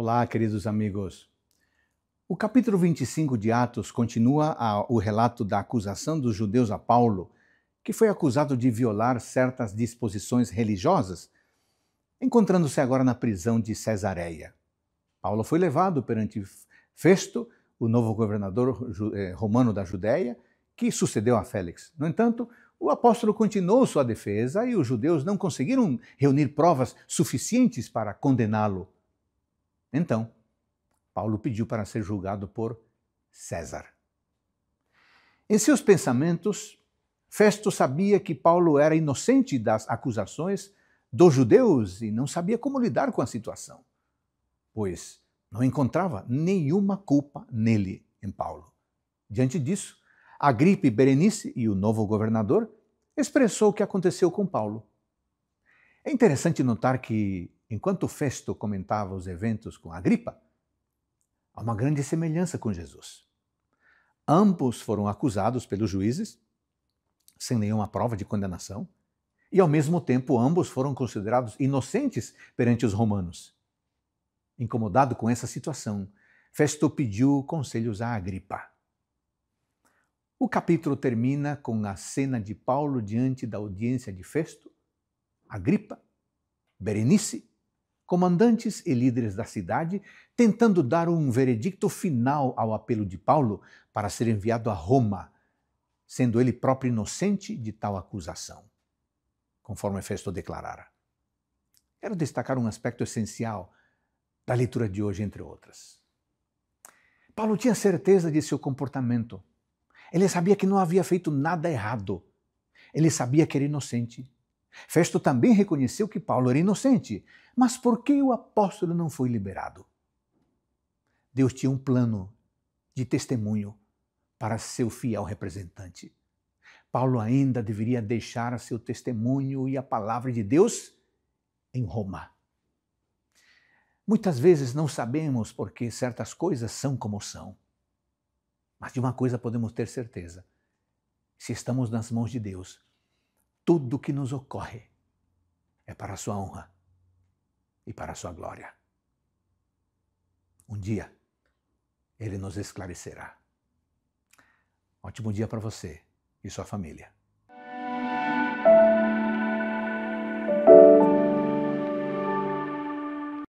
Olá, queridos amigos. O capítulo 25 de Atos continua a, o relato da acusação dos judeus a Paulo, que foi acusado de violar certas disposições religiosas, encontrando-se agora na prisão de Cesareia. Paulo foi levado perante Festo, o novo governador eh, romano da Judéia, que sucedeu a Félix. No entanto, o apóstolo continuou sua defesa e os judeus não conseguiram reunir provas suficientes para condená-lo. Então, Paulo pediu para ser julgado por César. Em seus pensamentos, Festo sabia que Paulo era inocente das acusações dos judeus e não sabia como lidar com a situação, pois não encontrava nenhuma culpa nele, em Paulo. Diante disso, gripe Berenice e o novo governador expressou o que aconteceu com Paulo. É interessante notar que enquanto Festo comentava os eventos com Agripa, há uma grande semelhança com Jesus. Ambos foram acusados pelos juízes, sem nenhuma prova de condenação, e ao mesmo tempo ambos foram considerados inocentes perante os romanos. Incomodado com essa situação, Festo pediu conselhos a Agripa. O capítulo termina com a cena de Paulo diante da audiência de Festo, Agripa, Berenice comandantes e líderes da cidade, tentando dar um veredicto final ao apelo de Paulo para ser enviado a Roma, sendo ele próprio inocente de tal acusação, conforme Festo declarara. Quero destacar um aspecto essencial da leitura de hoje, entre outras. Paulo tinha certeza de seu comportamento. Ele sabia que não havia feito nada errado. Ele sabia que era inocente. Festo também reconheceu que Paulo era inocente, mas por que o apóstolo não foi liberado? Deus tinha um plano de testemunho para seu fiel representante. Paulo ainda deveria deixar seu testemunho e a palavra de Deus em Roma. Muitas vezes não sabemos por que certas coisas são como são. Mas de uma coisa podemos ter certeza: se estamos nas mãos de Deus, tudo o que nos ocorre é para a sua honra e para a sua glória. Um dia ele nos esclarecerá. Ótimo dia para você e sua família.